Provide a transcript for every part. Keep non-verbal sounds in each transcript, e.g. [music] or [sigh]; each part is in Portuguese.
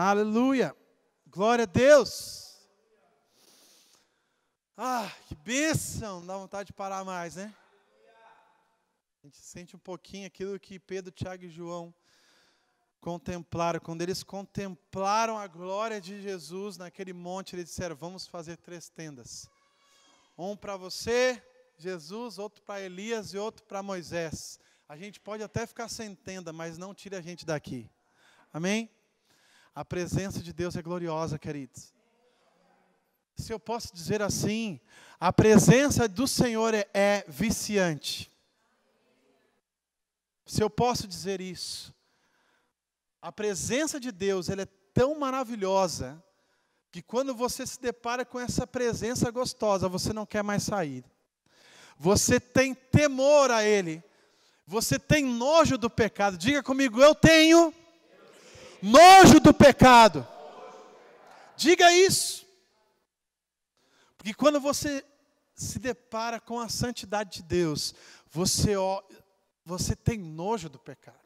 Aleluia. Glória a Deus. Ah, que bênção. Dá vontade de parar mais, né? A gente sente um pouquinho aquilo que Pedro, Tiago e João contemplaram. Quando eles contemplaram a glória de Jesus naquele monte, eles disseram: Vamos fazer três tendas. Um para você, Jesus, outro para Elias e outro para Moisés. A gente pode até ficar sem tenda, mas não tire a gente daqui. Amém? A presença de Deus é gloriosa, queridos. Se eu posso dizer assim, a presença do Senhor é, é viciante. Se eu posso dizer isso, a presença de Deus ela é tão maravilhosa que quando você se depara com essa presença gostosa, você não quer mais sair. Você tem temor a Ele. Você tem nojo do pecado. Diga comigo, eu tenho nojo do pecado. Diga isso. Porque quando você se depara com a santidade de Deus, você, você tem nojo do pecado.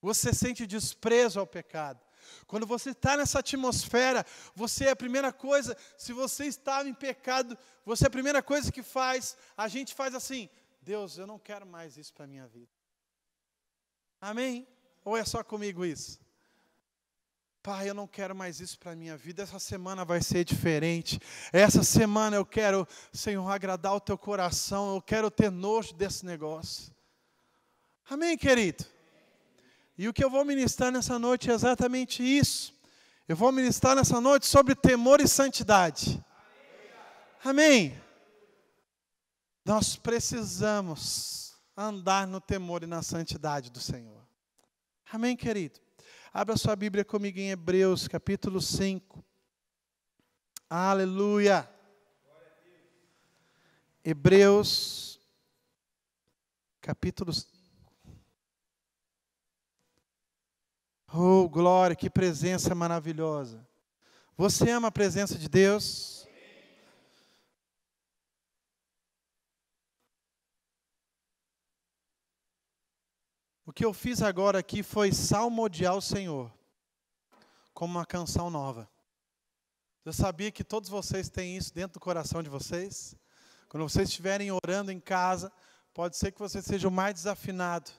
Você sente desprezo ao pecado. Quando você está nessa atmosfera, você é a primeira coisa, se você estava em pecado, você é a primeira coisa que faz, a gente faz assim: Deus, eu não quero mais isso para a minha vida. Amém? Ou é só comigo isso? Pai, eu não quero mais isso para a minha vida. Essa semana vai ser diferente. Essa semana eu quero, Senhor, agradar o teu coração. Eu quero ter nojo desse negócio. Amém, querido? E o que eu vou ministrar nessa noite é exatamente isso. Eu vou ministrar nessa noite sobre temor e santidade. Amém? Nós precisamos andar no temor e na santidade do Senhor. Amém, querido? Abra sua Bíblia comigo em Hebreus, capítulo 5. Aleluia! Hebreus, capítulo 5. Oh, glória, que presença maravilhosa. Você ama a presença de Deus? O que eu fiz agora aqui foi salmodiar o Senhor, como uma canção nova. Eu sabia que todos vocês têm isso dentro do coração de vocês. Quando vocês estiverem orando em casa, pode ser que você seja o mais desafinado,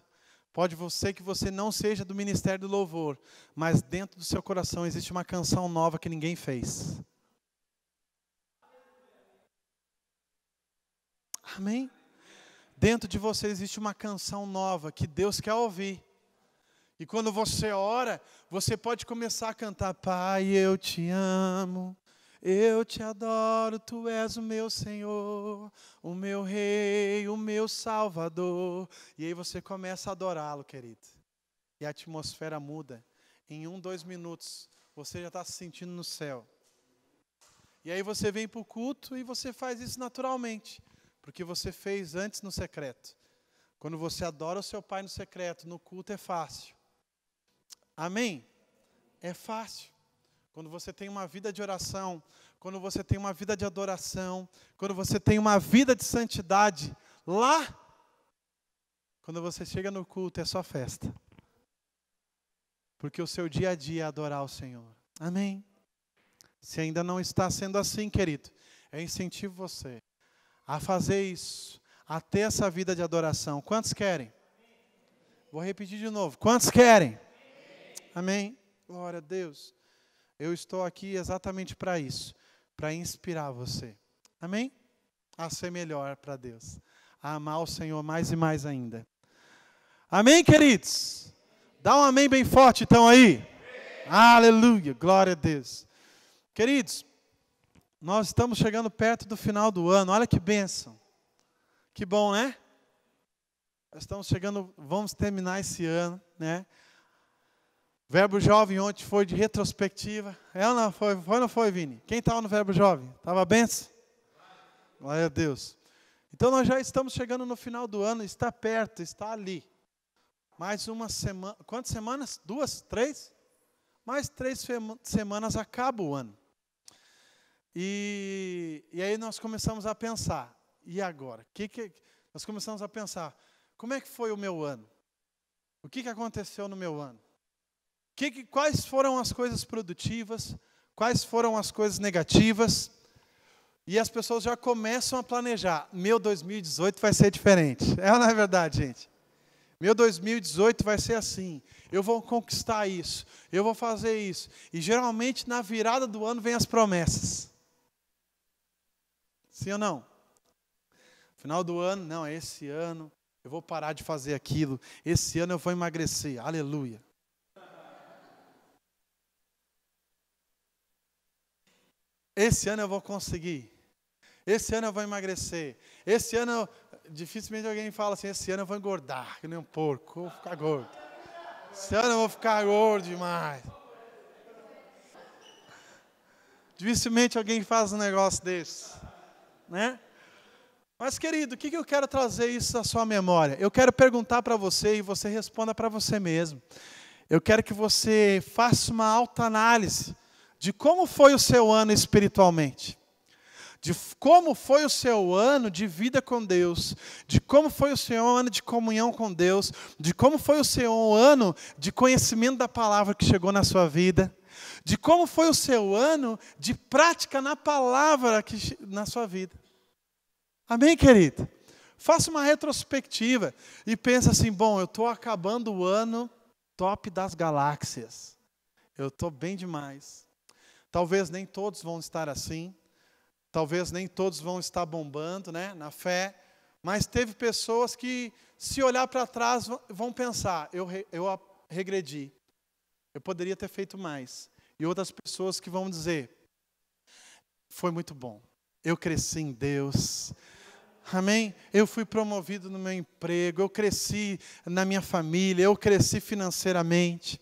pode ser que você não seja do ministério do louvor, mas dentro do seu coração existe uma canção nova que ninguém fez. Amém? Dentro de você existe uma canção nova que Deus quer ouvir. E quando você ora, você pode começar a cantar: Pai, eu te amo, eu te adoro, tu és o meu Senhor, o meu Rei, o meu Salvador. E aí você começa a adorá-lo, querido. E a atmosfera muda. Em um, dois minutos, você já está se sentindo no céu. E aí você vem para o culto e você faz isso naturalmente porque você fez antes no secreto. Quando você adora o seu pai no secreto, no culto é fácil. Amém? É fácil. Quando você tem uma vida de oração, quando você tem uma vida de adoração, quando você tem uma vida de santidade, lá, quando você chega no culto é só festa. Porque o seu dia a dia é adorar o Senhor. Amém? Se ainda não está sendo assim, querido, eu incentivo você a fazer isso, a ter essa vida de adoração. Quantos querem? Vou repetir de novo. Quantos querem? Amém. Glória a Deus. Eu estou aqui exatamente para isso, para inspirar você. Amém? A ser melhor para Deus, a amar o Senhor mais e mais ainda. Amém, queridos? Dá um amém bem forte então aí. Amém. Aleluia, glória a Deus. Queridos, nós estamos chegando perto do final do ano, olha que bênção. Que bom, né? Nós estamos chegando, vamos terminar esse ano, né? Verbo Jovem ontem foi de retrospectiva. Ela é não foi, foi não foi, Vini? Quem estava no Verbo Jovem? Estava benção? Glória a Deus. Então nós já estamos chegando no final do ano, está perto, está ali. Mais uma semana, quantas semanas? Duas? Três? Mais três semanas acaba o ano. E, e aí nós começamos a pensar, e agora? Que que, nós começamos a pensar, como é que foi o meu ano? O que, que aconteceu no meu ano? Que, que, quais foram as coisas produtivas? Quais foram as coisas negativas? E as pessoas já começam a planejar. Meu 2018 vai ser diferente. [laughs] É ou não é verdade, gente? Meu 2018 vai ser assim. Eu vou conquistar isso. Eu vou fazer isso. E geralmente na virada do ano vem as promessas. Sim ou não? Final do ano, não, é esse ano eu vou parar de fazer aquilo. Esse ano eu vou emagrecer. Aleluia. Esse ano eu vou conseguir. Esse ano eu vou emagrecer. Esse ano, dificilmente alguém fala assim: esse ano eu vou engordar, que nem um porco, eu vou ficar gordo. Esse ano eu vou ficar gordo demais. Dificilmente alguém faz um negócio desse né? Mas, querido, o que, que eu quero trazer isso à sua memória? Eu quero perguntar para você e você responda para você mesmo. Eu quero que você faça uma alta análise de como foi o seu ano espiritualmente, de como foi o seu ano de vida com Deus, de como foi o seu ano de comunhão com Deus, de como foi o seu ano de conhecimento da palavra que chegou na sua vida de como foi o seu ano de prática na palavra que, na sua vida. Amém, querido? Faça uma retrospectiva e pensa assim: bom, eu estou acabando o ano top das galáxias. Eu estou bem demais. Talvez nem todos vão estar assim. Talvez nem todos vão estar bombando, né, na fé. Mas teve pessoas que, se olhar para trás, vão pensar: eu, eu regredi. Eu poderia ter feito mais e outras pessoas que vão dizer: foi muito bom, eu cresci em Deus. Amém? Eu fui promovido no meu emprego, eu cresci na minha família, eu cresci financeiramente.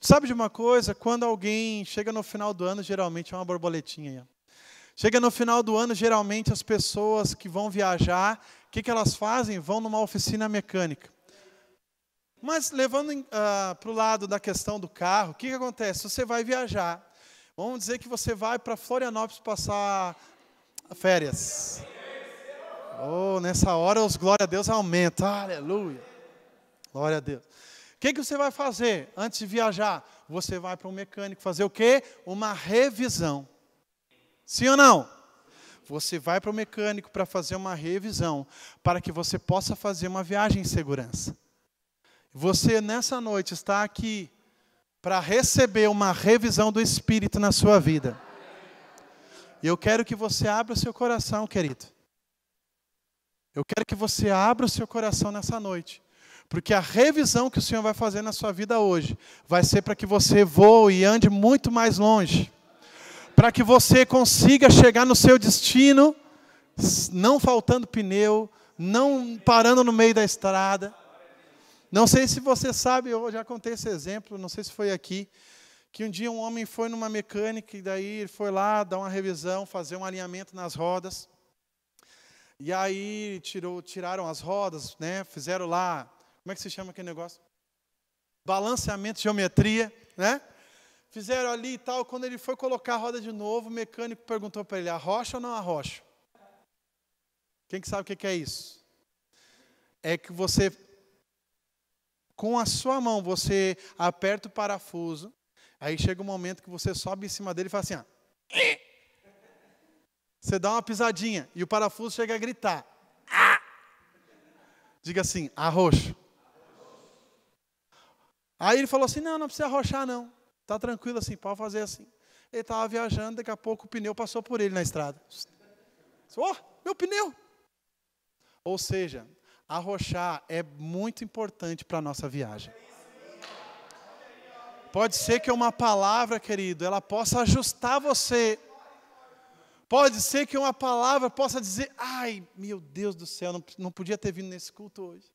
Sabe de uma coisa? Quando alguém chega no final do ano, geralmente é uma borboletinha. Chega no final do ano, geralmente as pessoas que vão viajar, o que, que elas fazem? Vão numa oficina mecânica. Mas levando uh, ah, para o lado da questão do carro, o que, que acontece? Você vai viajar. Vamos dizer que você vai para Florianópolis passar férias. Oh, nessa hora os glória a Deus aumenta. Aleluia. Glória a Deus. O que, que você vai fazer antes de viajar? Você vai para um mecânico fazer o quê? Uma revisão. Sim ou não? Você vai para o mecânico para fazer uma revisão, para que você possa fazer uma viagem em segurança. Você nessa noite está aqui para receber uma revisão do Espírito na sua vida. E eu quero que você abra o seu coração, querido. Eu quero que você abra o seu coração nessa noite. Porque a revisão que o Senhor vai fazer na sua vida hoje vai ser para que você voe e ande muito mais longe. Para que você consiga chegar no seu destino, não faltando pneu, não parando no meio da estrada não sei se você sabe, eu já contei esse exemplo, não sei se foi aqui, que um dia um homem foi numa mecânica e daí ele foi lá dar uma revisão, fazer um alinhamento nas rodas. E aí tirou, tiraram as rodas, né? Fizeram lá, como é que se chama aquele negócio? Balanceamento, geometria, né? Fizeram ali e tal. Quando ele foi colocar a roda de novo, o mecânico perguntou para ele: arrocha ou não arrocha? Quem que sabe o que é isso? É que você com a sua mão você aperta o parafuso, aí chega um momento que você sobe em cima dele e fala assim: ó, você dá uma pisadinha e o parafuso chega a gritar. Ah! Diga assim, arroxo. Aí ele falou assim: não, não precisa arrochar, não. Tá tranquilo assim, pode fazer assim. Ele estava viajando, daqui a pouco o pneu passou por ele na estrada. Oh, meu pneu! Ou seja, arrochar é muito importante para a nossa viagem. Pode ser que uma palavra, querido, ela possa ajustar você. Pode ser que uma palavra possa dizer: ai, meu Deus do céu, não, não podia ter vindo nesse culto hoje.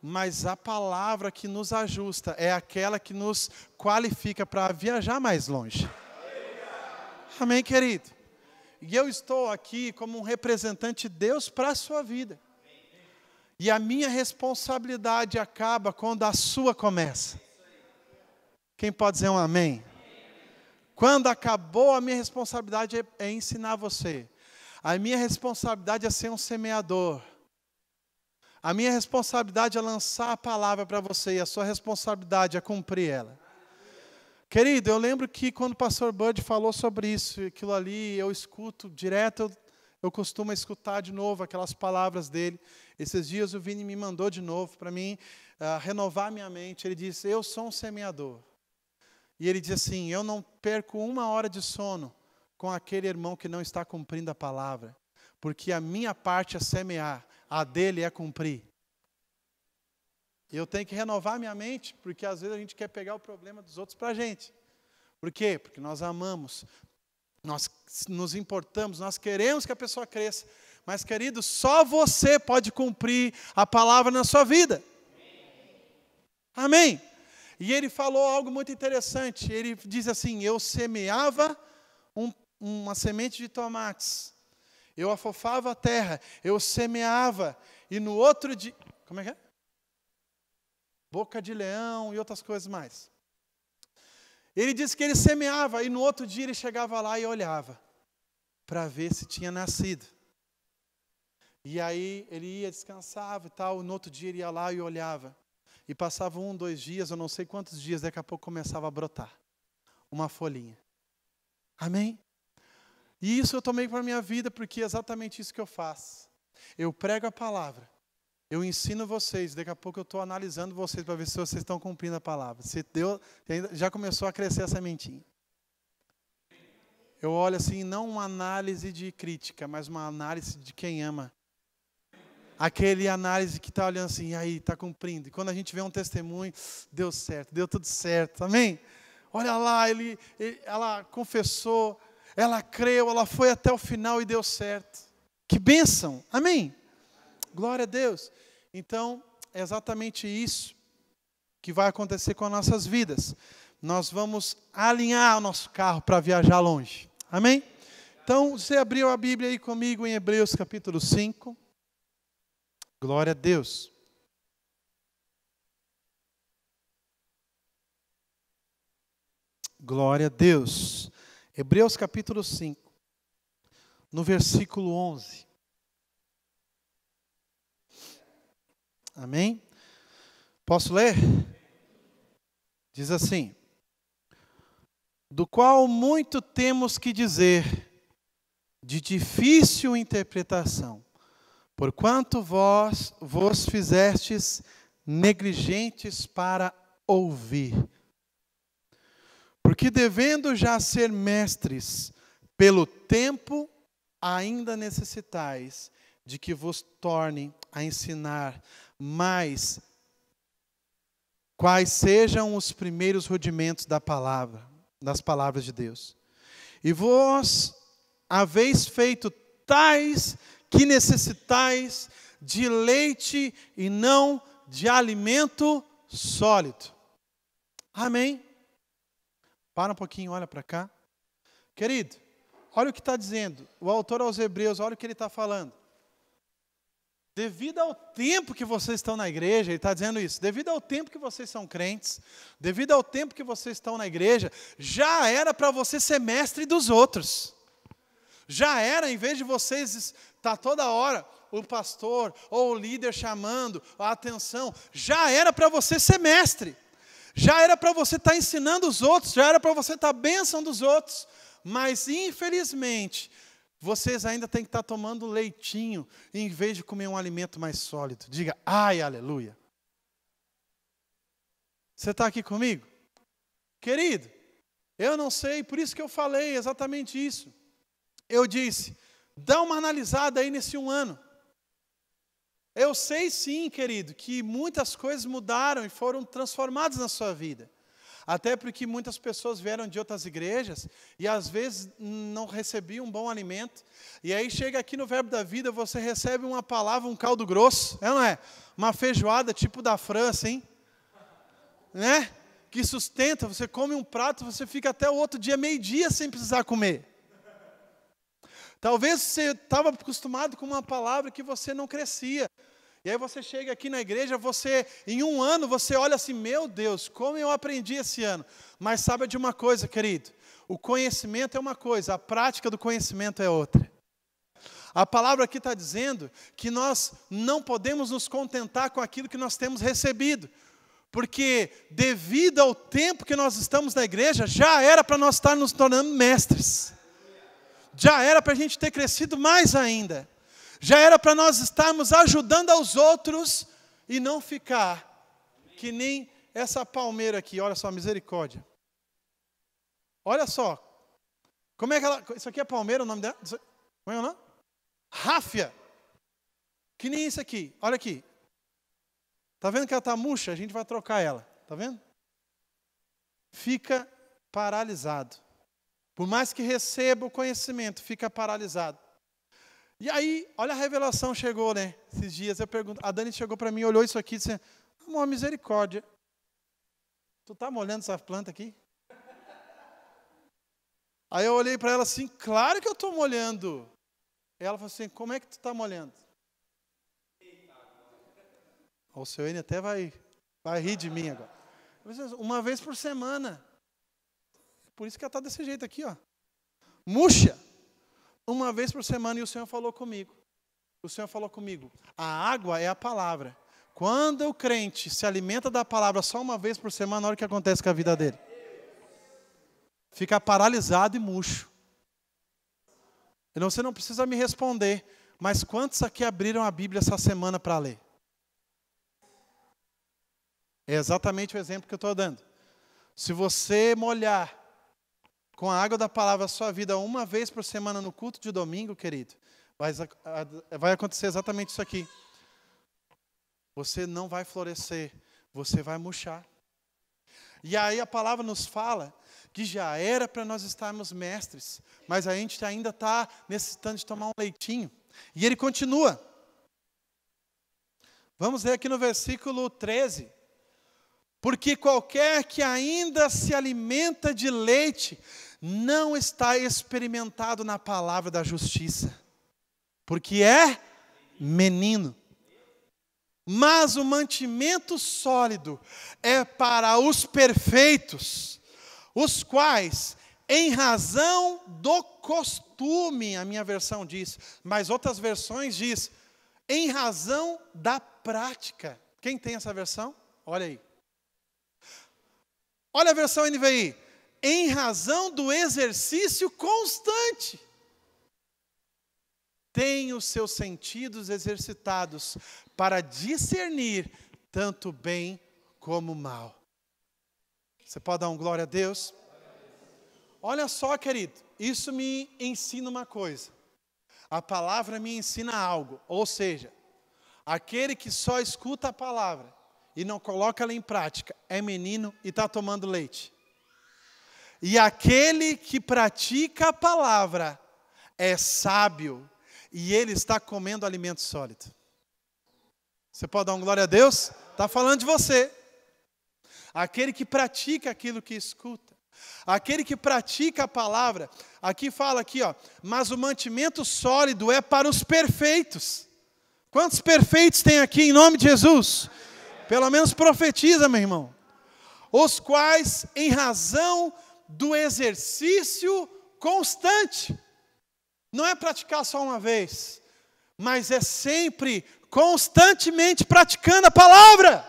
Mas a palavra que nos ajusta é aquela que nos qualifica para viajar mais longe. Amém, querido? E eu estou aqui como um representante de Deus para a sua vida. E a minha responsabilidade acaba quando a sua começa. Quem pode dizer um amém? Quando acabou, a minha responsabilidade é, é ensinar você. A minha responsabilidade é ser um semeador. A minha responsabilidade é lançar a palavra para você e a sua responsabilidade é cumprir ela. Querido, eu lembro que quando o pastor Bud falou sobre isso, aquilo ali, eu escuto direto, eu, eu costumo escutar de novo aquelas palavras dele. Esses dias o Vini me mandou de novo para mim uh, renovar minha mente. Ele disse: Eu sou um semeador. E ele diz assim: Eu não perco uma hora de sono com aquele irmão que não está cumprindo a palavra, porque a minha parte é semear, a dele é cumprir. Eu tenho que renovar minha mente, porque às vezes a gente quer pegar o problema dos outros para a gente. Por quê? Porque nós amamos, nós nos importamos, nós queremos que a pessoa cresça, mas, querido, só você pode cumprir a palavra na sua vida. Amém. E ele falou algo muito interessante. Ele diz assim: Eu semeava um, uma semente de tomates, eu afofava a terra, eu semeava, e no outro dia. Como é que é? Boca de leão e outras coisas mais. Ele disse que ele semeava, e no outro dia ele chegava lá e olhava para ver se tinha nascido. E aí ele ia, descansava e tal. No outro dia ele ia lá e olhava. E passava um, dois dias, eu não sei quantos dias, daqui a pouco começava a brotar uma folhinha. Amém? E isso eu tomei para a minha vida, porque é exatamente isso que eu faço. Eu prego a palavra, eu ensino vocês, daqui a pouco eu estou analisando vocês para ver se vocês estão cumprindo a palavra. Se deu, já começou a crescer a sementinha. Eu olho assim, não uma análise de crítica, mas uma análise de quem ama aquele análise que está olhando assim, aí, está cumprindo. E quando a gente vê um testemunho, deu certo, deu tudo certo, amém? Olha lá, ele, ele, ela confessou, ela creu, ela foi até o final e deu certo. Que bênção, amém? Glória a Deus. Então, é exatamente isso que vai acontecer com as nossas vidas. Nós vamos alinhar o nosso carro para viajar longe, amém? Então, você abriu a Bíblia aí comigo em Hebreus capítulo 5. Glória a Deus. Glória a Deus. Hebreus capítulo 5, no versículo 11. Amém? Posso ler? Diz assim: Do qual muito temos que dizer, de difícil interpretação, Porquanto vós vos fizestes negligentes para ouvir. Porque devendo já ser mestres, pelo tempo ainda necessitais de que vos tornem a ensinar, mais quais sejam os primeiros rudimentos da palavra, das palavras de Deus. E vós haveis feito tais que necessitais de leite e não de alimento sólido. Amém? Para um pouquinho, olha para cá. Querido, olha o que está dizendo. O autor aos Hebreus, olha o que ele está falando. Devido ao tempo que vocês estão na igreja, ele está dizendo isso, devido ao tempo que vocês são crentes, devido ao tempo que vocês estão na igreja, já era para você ser mestre dos outros. Já era, em vez de vocês estar toda hora o pastor ou o líder chamando a atenção, já era para você ser mestre, já era para você estar ensinando os outros, já era para você estar bênção dos outros, mas infelizmente vocês ainda têm que estar tomando leitinho em vez de comer um alimento mais sólido. Diga, ai, aleluia. Você está aqui comigo? Querido, eu não sei, por isso que eu falei exatamente isso eu disse: dá uma analisada aí nesse um ano. Eu sei sim, querido, que muitas coisas mudaram e foram transformadas na sua vida. Até porque muitas pessoas vieram de outras igrejas e às vezes não recebiam um bom alimento. E aí chega aqui no Verbo da Vida, você recebe uma palavra, um caldo grosso, é, não é? Uma feijoada tipo da França, hein? Né? Que sustenta, você come um prato, você fica até o outro dia, meio-dia, sem precisar comer. Talvez você estava acostumado com uma palavra que você não crescia. E aí você chega aqui na igreja, você em um ano você olha assim, meu Deus, como eu aprendi esse ano. Mas sabe de uma coisa, querido? O conhecimento é uma coisa, a prática do conhecimento é outra. A palavra aqui está dizendo que nós não podemos nos contentar com aquilo que nós temos recebido, porque devido ao tempo que nós estamos na igreja, já era para nós estar nos tornando mestres já era para a gente ter crescido mais ainda. Já era para nós estarmos ajudando aos outros e não ficar que nem essa palmeira aqui. Olha só, misericórdia. Olha só. Como é que ela. Isso aqui é palmeira o nome dela? Como é, é o nome? Ráfia. Que nem isso aqui. Olha aqui. Tá vendo que ela está murcha? A gente vai trocar ela. Tá vendo? Fica paralisado. Por mais que receba o conhecimento, fica paralisado. E aí, olha a revelação chegou, né? Esses dias eu pergunto, a Dani chegou para mim, olhou isso aqui e disse: "Amor, misericórdia. Tu tá molhando essa planta aqui?" Aí eu olhei para ela assim: "Claro que eu tô molhando." Ela falou assim: "Como é que tu tá molhando?" O seu N até vai vai rir de mim agora. Assim, Uma vez por semana. Por isso que ela está desse jeito aqui, ó. Murcha. Uma vez por semana e o Senhor falou comigo. O Senhor falou comigo. A água é a palavra. Quando o crente se alimenta da palavra só uma vez por semana, olha o que acontece com a vida dele. Fica paralisado e murcho. Então você não precisa me responder, mas quantos aqui abriram a Bíblia essa semana para ler? É exatamente o exemplo que eu estou dando. Se você molhar com a água da palavra a sua vida uma vez por semana no culto de domingo, querido, vai, vai acontecer exatamente isso aqui. Você não vai florescer, você vai murchar. E aí a palavra nos fala que já era para nós estarmos mestres, mas a gente ainda está necessitando de tomar um leitinho. E ele continua. Vamos ler aqui no versículo 13. Porque qualquer que ainda se alimenta de leite não está experimentado na palavra da justiça, porque é menino. Mas o mantimento sólido é para os perfeitos, os quais, em razão do costume, a minha versão diz, mas outras versões diz, em razão da prática. Quem tem essa versão? Olha aí. Olha a versão NVI em razão do exercício constante. Tem os seus sentidos exercitados para discernir tanto bem como mal. Você pode dar um glória a Deus? Olha só, querido, isso me ensina uma coisa. A palavra me ensina algo, ou seja, aquele que só escuta a palavra e não coloca ela em prática é menino e está tomando leite. E aquele que pratica a palavra é sábio, e ele está comendo alimento sólido. Você pode dar uma glória a Deus? Está falando de você. Aquele que pratica aquilo que escuta. Aquele que pratica a palavra, aqui fala aqui, ó, mas o mantimento sólido é para os perfeitos. Quantos perfeitos tem aqui em nome de Jesus? Pelo menos profetiza, meu irmão. Os quais, em razão do exercício constante. Não é praticar só uma vez, mas é sempre, constantemente praticando a palavra.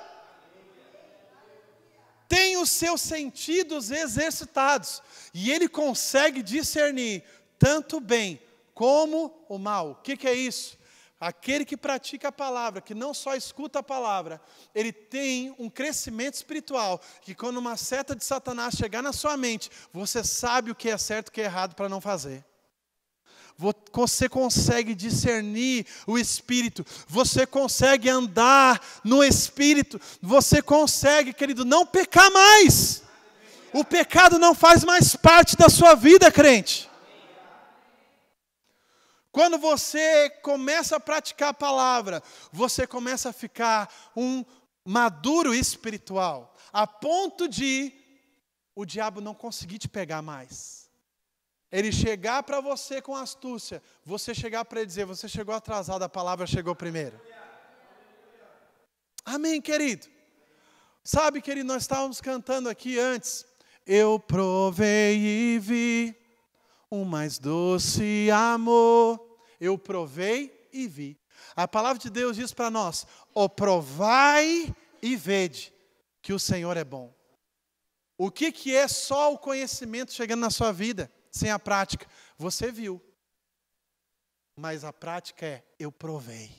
Tem os seus sentidos exercitados, e ele consegue discernir tanto o bem como o mal. O que, que é isso? Aquele que pratica a palavra, que não só escuta a palavra, ele tem um crescimento espiritual, que quando uma seta de Satanás chegar na sua mente, você sabe o que é certo e o que é errado para não fazer. Você consegue discernir o espírito, você consegue andar no espírito, você consegue, querido, não pecar mais. O pecado não faz mais parte da sua vida, crente. Quando você começa a praticar a palavra, você começa a ficar um maduro espiritual, a ponto de o diabo não conseguir te pegar mais. Ele chegar para você com astúcia, você chegar para ele dizer: Você chegou atrasado, a palavra chegou primeiro. Amém, querido? Sabe, querido, nós estávamos cantando aqui antes. Eu provei e vi o mais doce amor eu provei e vi. A palavra de Deus diz para nós: O provai e vede que o Senhor é bom. O que, que é só o conhecimento chegando na sua vida sem a prática? Você viu, mas a prática é: eu provei.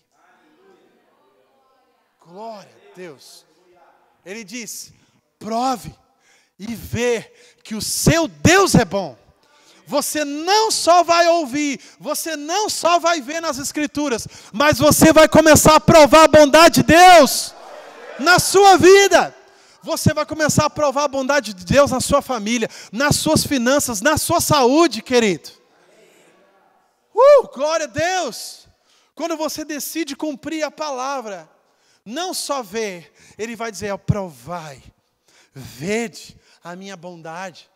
Glória a Deus. Ele diz: prove e vê que o seu Deus é bom você não só vai ouvir, você não só vai ver nas Escrituras, mas você vai começar a provar a bondade de Deus na sua vida. Você vai começar a provar a bondade de Deus na sua família, nas suas finanças, na sua saúde, querido. Uh, glória a Deus! Quando você decide cumprir a palavra, não só ver, ele vai dizer: provai, vede a minha bondade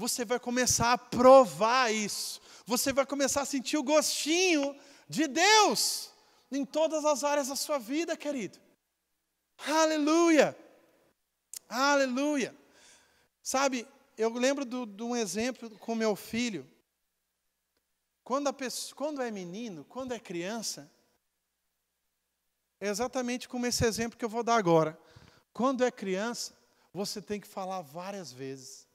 você vai começar a provar isso, você vai começar a sentir o gostinho de Deus em todas as áreas da sua vida, querido. Aleluia! Aleluia! Sabe, eu lembro de um exemplo com meu filho. Quando, pessoa, quando, é menino, quando é criança, é exatamente como esse exemplo que eu vou dar agora. Quando é criança, você tem que falar várias vezes.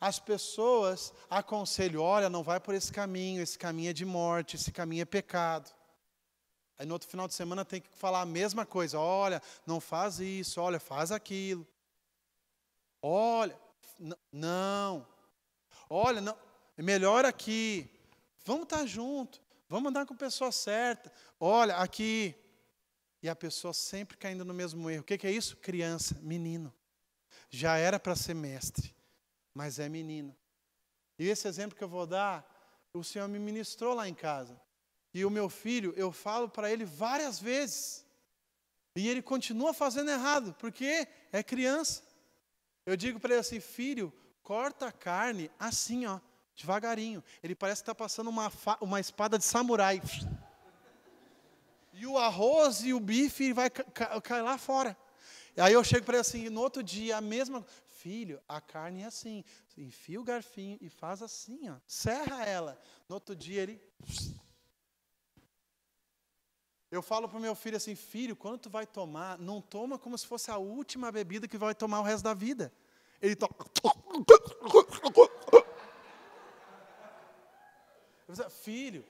As pessoas aconselham: olha, não vai por esse caminho, esse caminho é de morte, esse caminho é pecado. Aí no outro final de semana tem que falar a mesma coisa: olha, não faz isso, olha, faz aquilo. Olha, não. Olha, não, é melhor aqui. Vamos estar tá junto, vamos andar com a pessoa certa. Olha, aqui. E a pessoa sempre caindo no mesmo erro. O que é isso? Criança, menino. Já era para ser mestre mas é menina. E esse exemplo que eu vou dar, o Senhor me ministrou lá em casa. E o meu filho, eu falo para ele várias vezes. E ele continua fazendo errado, porque é criança. Eu digo para ele assim, filho, corta a carne assim, ó, devagarinho. Ele parece que está passando uma, uma espada de samurai. E o arroz e o bife vai cair lá fora. E aí eu chego para ele assim, no outro dia, a mesma filho, a carne é assim. Enfia o garfinho e faz assim, ó. Serra ela. No outro dia ele. Eu falo para o meu filho assim, filho, quando tu vai tomar, não toma como se fosse a última bebida que vai tomar o resto da vida. Ele toma. Filho,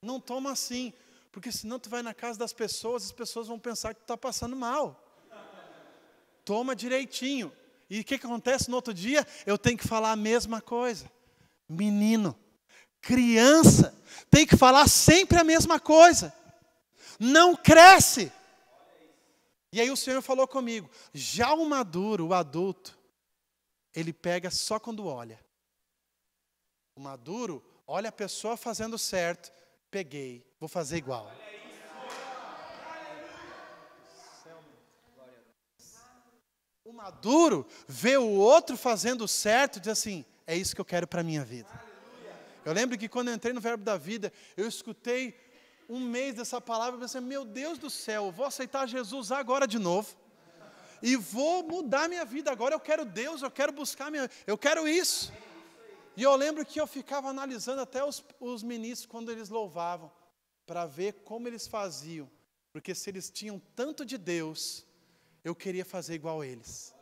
não toma assim, porque senão tu vai na casa das pessoas, as pessoas vão pensar que tu está passando mal. Toma direitinho. E o que, acontece no outro dia? Eu tenho que falar a mesma coisa. Menino, criança, tem que falar sempre a mesma coisa. Não cresce. E aí o Senhor falou comigo: já o maduro, o adulto, ele pega só quando olha. O maduro olha a pessoa fazendo certo, peguei, vou fazer igual. O maduro vê o outro fazendo certo e diz assim: é isso que eu quero para a minha vida. Eu lembro que quando eu entrei no Verbo da Vida, eu escutei um mês dessa palavra e pensei: meu Deus do céu, eu vou aceitar Jesus agora de novo e vou mudar minha vida agora. Eu quero Deus, eu quero buscar minha, eu quero isso. E eu lembro que eu ficava analisando até os, os ministros quando eles louvavam para ver como eles faziam, porque se eles tinham tanto de Deus, eu queria fazer igual eles.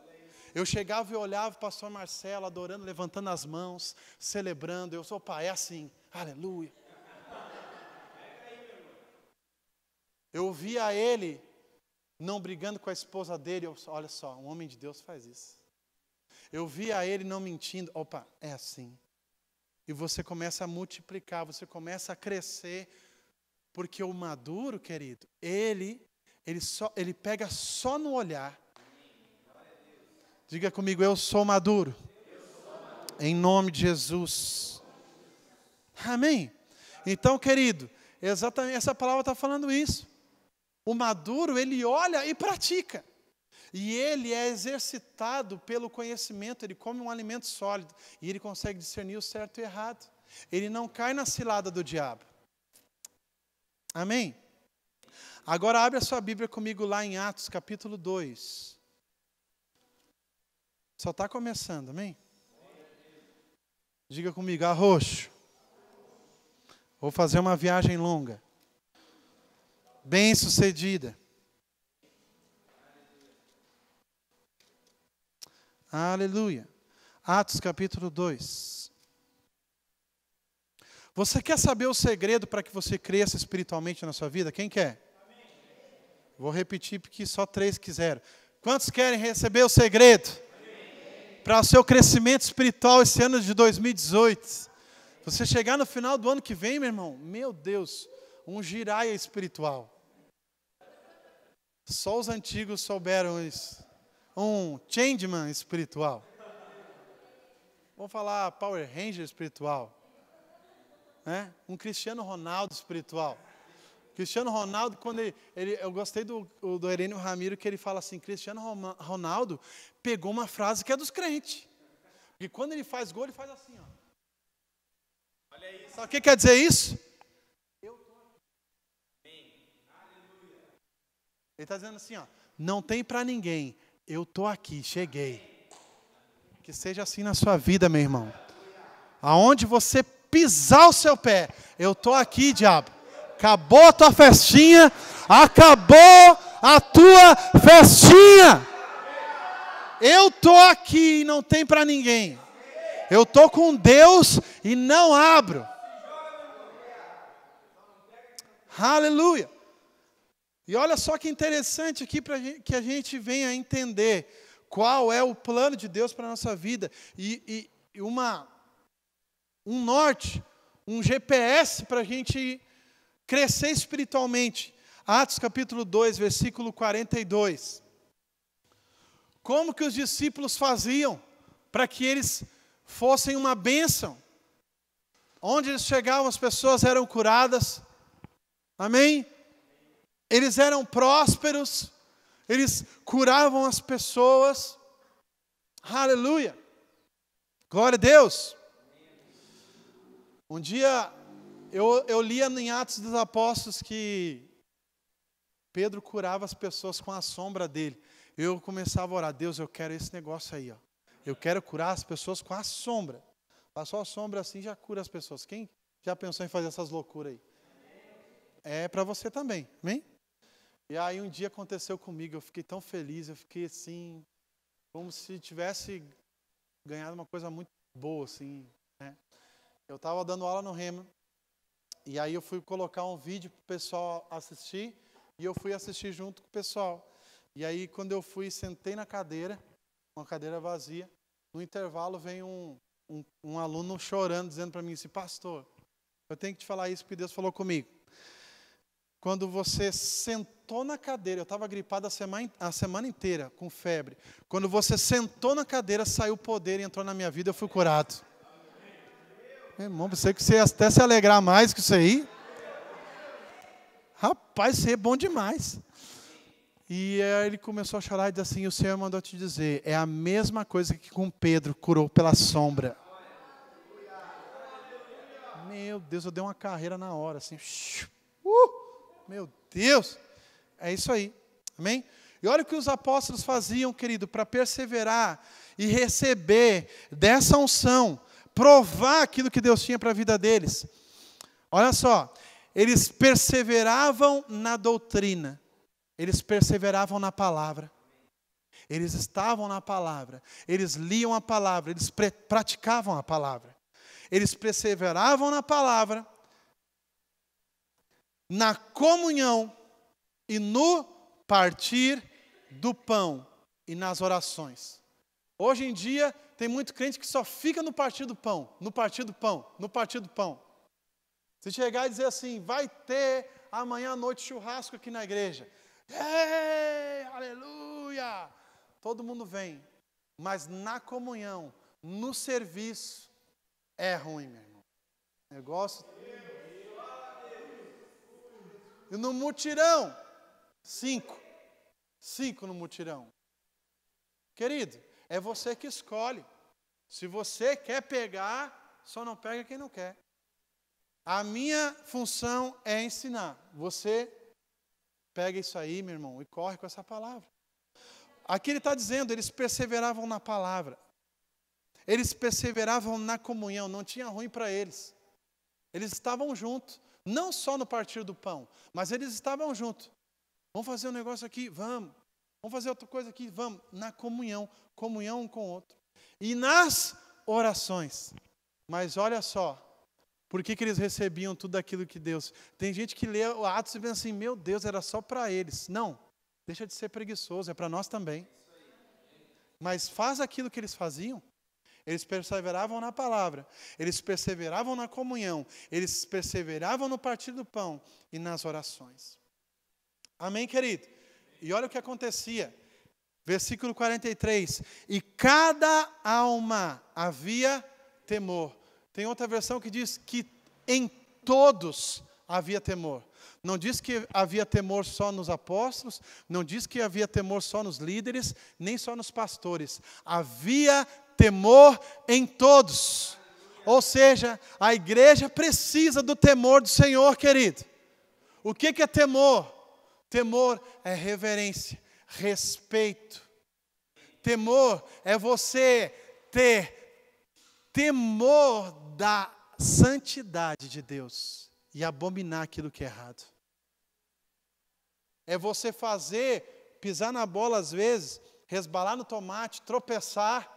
Eu chegava e olhava o pastor Marcelo adorando, levantando as mãos, celebrando. Eu sou pai, é assim, aleluia. Eu via ele não brigando com a esposa dele. Eu, olha só, um homem de Deus faz isso. Eu via ele não mentindo. Opa, é assim. E você começa a multiplicar, você começa a crescer, porque o maduro, querido, ele ele, só, ele pega só no olhar. Diga comigo, eu sou maduro. Em nome de Jesus. Amém? Então, querido, exatamente essa palavra está falando isso. O maduro, ele olha e pratica. E ele é exercitado pelo conhecimento, ele come um alimento sólido e ele consegue discernir o certo e o errado. Ele não cai na cilada do diabo. Amém? Agora abre a sua Bíblia comigo lá em Atos capítulo 2. Só está começando, amém? Diga comigo, arroxo. Vou fazer uma viagem longa. Bem sucedida. Aleluia. Atos capítulo 2. Você quer saber o segredo para que você cresça espiritualmente na sua vida? Quem quer? Vou repetir porque só três quiseram. Quantos querem receber o segredo? Para o seu crescimento espiritual esse ano de 2018. Você chegar no final do ano que vem, meu irmão, meu Deus, um giraia espiritual. Só os antigos souberam isso. Um changeman espiritual. Vou falar Power Ranger espiritual. Né? Um Cristiano Ronaldo espiritual. Cristiano Ronaldo, quando ele, ele eu gostei do, do Herênio Ramiro, que ele fala assim: Cristiano Ronaldo pegou uma frase que é dos crentes. E quando ele faz gol, ele faz assim, ó. Olha isso. Sabe o que quer dizer isso? Eu tô aqui. Ele está dizendo assim, ó. Não tem para ninguém. Eu tô aqui, cheguei. Que seja assim na sua vida, meu irmão. Aonde você pisar o seu pé, eu tô aqui, diabo. Acabou a tua festinha, acabou a tua festinha. Eu tô aqui e não tem para ninguém. Eu tô com Deus e não abro. Aleluia. E olha só que interessante aqui para que a gente venha entender qual é o plano de Deus para a nossa vida e, e uma, um norte, um GPS para a gente Crescer espiritualmente. Atos capítulo 2, versículo 42. Como que os discípulos faziam para que eles fossem uma bênção? Onde eles chegavam, as pessoas eram curadas. Amém? Eles eram prósperos, eles curavam as pessoas. Aleluia! Glória a Deus! Um dia eu, eu lia em Atos dos Apóstolos que Pedro curava as pessoas com a sombra dele. Eu começava a orar, Deus, eu quero esse negócio aí, ó. Eu quero curar as pessoas com a sombra. Passou a sombra assim, já cura as pessoas. Quem já pensou em fazer essas loucuras aí? É para você também, amém? E aí um dia aconteceu comigo, eu fiquei tão feliz, eu fiquei assim, como se tivesse ganhado uma coisa muito boa, assim. Né? Eu estava dando aula no Rema e aí eu fui colocar um vídeo para o pessoal assistir, e eu fui assistir junto com o pessoal. E aí, quando eu fui, sentei na cadeira, uma cadeira vazia, no intervalo vem um, um, um aluno chorando, dizendo para mim assim, pastor, eu tenho que te falar isso porque Deus falou comigo. Quando você sentou na cadeira, eu estava gripado a semana, a semana inteira, com febre. Quando você sentou na cadeira, saiu o poder e entrou na minha vida, eu fui curado irmão, é pensei que você ia até se alegrar mais que isso aí. Rapaz, você é bom demais. E aí eh, ele começou a chorar e disse assim: O Senhor mandou te dizer, é a mesma coisa que com Pedro curou pela sombra. Meu Deus, eu dei uma carreira na hora, assim. Uh, meu Deus, é isso aí, amém? E olha o que os apóstolos faziam, querido, para perseverar e receber dessa unção provar aquilo que Deus tinha para a vida deles. Olha só, eles perseveravam na doutrina, eles perseveravam na palavra. Eles estavam na palavra, eles liam a palavra, eles praticavam a palavra. Eles perseveravam na palavra, na comunhão e no partir do pão e nas orações. Hoje em dia, tem muito crente que só fica no partido pão, no partido pão, no partido pão. Se chegar e dizer assim, vai ter amanhã à noite churrasco aqui na igreja. Ei, aleluia! Todo mundo vem, mas na comunhão, no serviço, é ruim, meu irmão. Negócio. E no mutirão, cinco. Cinco no mutirão. Querido, é você que escolhe. Se você quer pegar, só não pega quem não quer. A minha função é ensinar. Você pega isso aí, meu irmão, e corre com essa palavra. Aqui ele está dizendo, eles perseveravam na palavra. Eles perseveravam na comunhão, não tinha ruim para eles. Eles estavam juntos, não só no partir do pão, mas eles estavam juntos. Vamos fazer um negócio aqui, vamos. Vamos fazer outra coisa aqui, vamos, na comunhão, comunhão um com o outro. E nas orações. Mas olha só, por que, que eles recebiam tudo aquilo que Deus. Tem gente que lê o Atos e pensa assim: meu Deus, era só para eles. Não, deixa de ser preguiçoso, é para nós também. Mas faz aquilo que eles faziam. Eles perseveravam na palavra, eles perseveravam na comunhão, eles perseveravam no partir do pão e nas orações. Amém, querido? E olha o que acontecia. Versículo 43. E cada alma havia temor. Tem outra versão que diz que em todos havia temor. Não diz que havia temor só nos apóstolos, não diz que havia temor só nos líderes, nem só nos pastores. Havia temor em todos. Ou seja, a igreja precisa do temor do Senhor, querido. O que é temor? Temor é reverência, respeito. Temor é você ter temor da santidade de Deus e abominar aquilo que é errado. É você fazer, pisar na bola às vezes, resbalar no tomate, tropeçar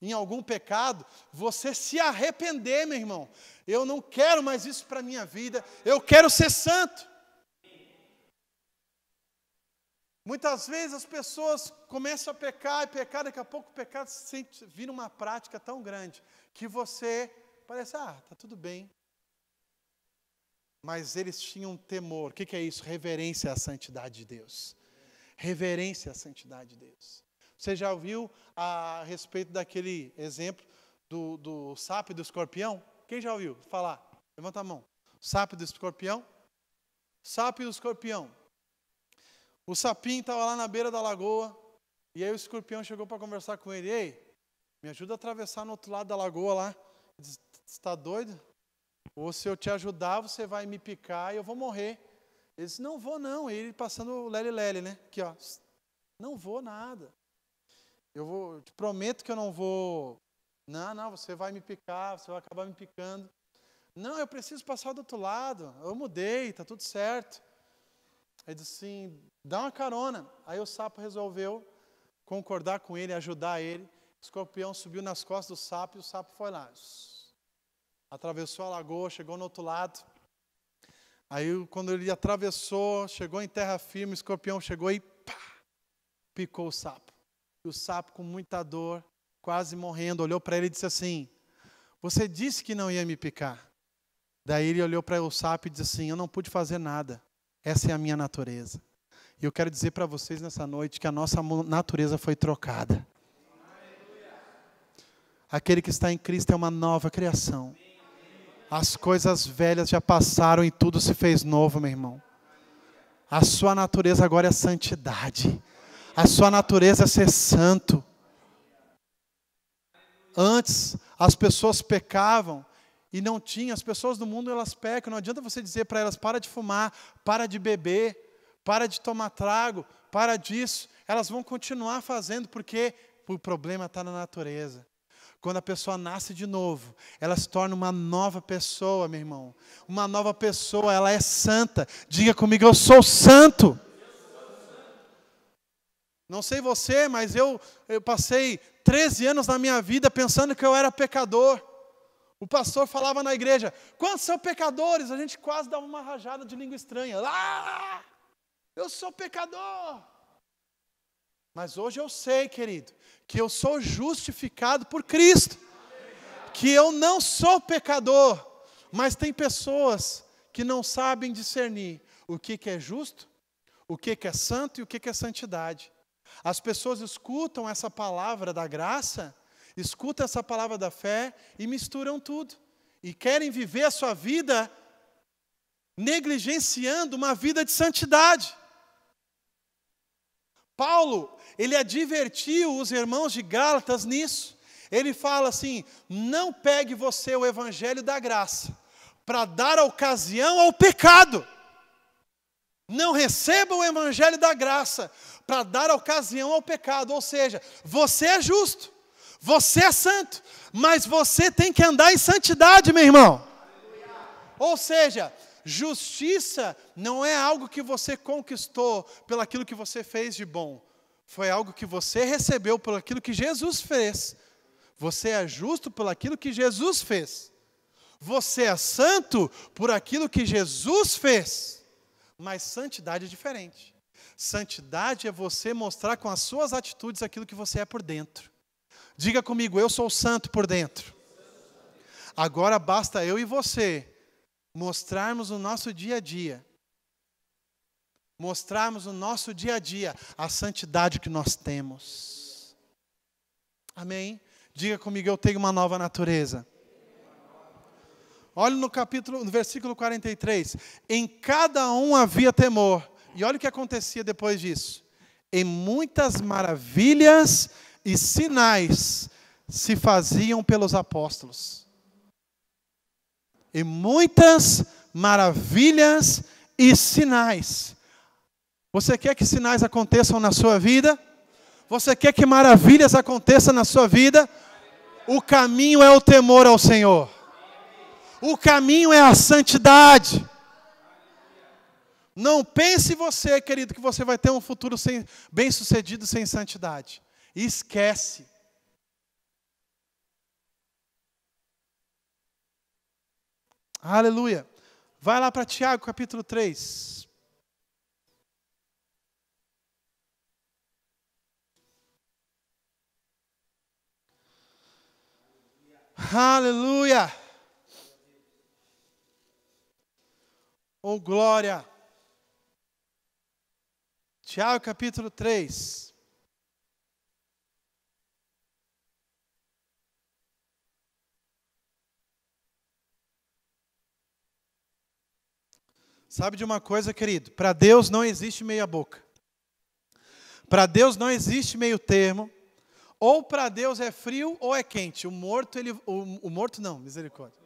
em algum pecado, você se arrepender, meu irmão. Eu não quero mais isso para a minha vida, eu quero ser santo. Muitas vezes as pessoas começam a pecar e pecar, daqui a pouco o pecado se vira uma prática tão grande que você parece, ah, tá tudo bem. Mas eles tinham um temor. O que, é isso? Reverência à santidade de Deus. Reverência à santidade de Deus. Você já ouviu a respeito daquele exemplo do, do sapo e do escorpião? Quem já ouviu falar? Levanta a mão. Sapo e do escorpião? Sapo e escorpião. O sapinho estava lá na beira da lagoa, e aí o escorpião chegou para conversar com ele. Ei, me ajuda a atravessar no outro lado da lagoa lá. Ele disse, está doido? Ou se eu te ajudar, você vai me picar e eu vou morrer. Ele disse, não vou não. E ele passando o lele-lele, né? Aqui, ó. Não vou nada. Eu vou, te prometo que eu não vou. Não, não, você vai me picar, você vai acabar me picando. Não, eu preciso passar do outro lado. Eu mudei, tá tudo certo. Ele disse assim, Dá uma carona. Aí o sapo resolveu concordar com ele, ajudar ele. O escorpião subiu nas costas do sapo e o sapo foi lá. Atravessou a lagoa, chegou no outro lado. Aí, quando ele atravessou, chegou em terra firme, o escorpião chegou e pá, picou o sapo. E o sapo, com muita dor, quase morrendo, olhou para ele e disse assim: Você disse que não ia me picar. Daí ele olhou para o sapo e disse assim: Eu não pude fazer nada. Essa é a minha natureza. E eu quero dizer para vocês nessa noite que a nossa natureza foi trocada. Aquele que está em Cristo é uma nova criação. As coisas velhas já passaram e tudo se fez novo, meu irmão. A sua natureza agora é santidade. A sua natureza é ser santo. Antes as pessoas pecavam e não tinha. As pessoas do mundo elas pecam. Não adianta você dizer para elas para de fumar, para de beber para de tomar trago, para disso. Elas vão continuar fazendo, porque o problema está na natureza. Quando a pessoa nasce de novo, ela se torna uma nova pessoa, meu irmão. Uma nova pessoa, ela é santa. Diga comigo, eu sou santo. Não sei você, mas eu, eu passei 13 anos na minha vida pensando que eu era pecador. O pastor falava na igreja: quantos são pecadores? A gente quase dava uma rajada de língua estranha. Ah! Eu sou pecador. Mas hoje eu sei, querido, que eu sou justificado por Cristo. Que eu não sou pecador. Mas tem pessoas que não sabem discernir o que, que é justo, o que, que é santo e o que, que é santidade. As pessoas escutam essa palavra da graça, escutam essa palavra da fé e misturam tudo. E querem viver a sua vida negligenciando uma vida de santidade. Paulo, ele advertiu os irmãos de Gálatas nisso. Ele fala assim: não pegue você o evangelho da graça para dar ocasião ao pecado. Não receba o evangelho da graça para dar ocasião ao pecado. Ou seja, você é justo, você é santo, mas você tem que andar em santidade, meu irmão. Ou seja, Justiça não é algo que você conquistou pelo aquilo que você fez de bom. Foi algo que você recebeu pelo aquilo que Jesus fez. Você é justo pelo aquilo que Jesus fez. Você é santo por aquilo que Jesus fez. Mas santidade é diferente. Santidade é você mostrar com as suas atitudes aquilo que você é por dentro. Diga comigo, eu sou santo por dentro. Agora basta eu e você mostrarmos o nosso dia a dia, mostrarmos o nosso dia a dia a santidade que nós temos. Amém? Diga comigo, eu tenho uma nova natureza. Olha no capítulo, no versículo 43. Em cada um havia temor. E olha o que acontecia depois disso. Em muitas maravilhas e sinais se faziam pelos apóstolos e muitas maravilhas e sinais. Você quer que sinais aconteçam na sua vida? Você quer que maravilhas aconteçam na sua vida? O caminho é o temor ao Senhor. O caminho é a santidade. Não pense você, querido, que você vai ter um futuro bem sucedido sem santidade. Esquece. Aleluia. Vai lá para Tiago capítulo 3. Aleluia! Oh glória! Tiago capítulo 3. Sabe de uma coisa, querido? Para Deus não existe meia boca. Para Deus não existe meio termo. Ou para Deus é frio ou é quente. O morto, ele, o, o morto não, misericórdia.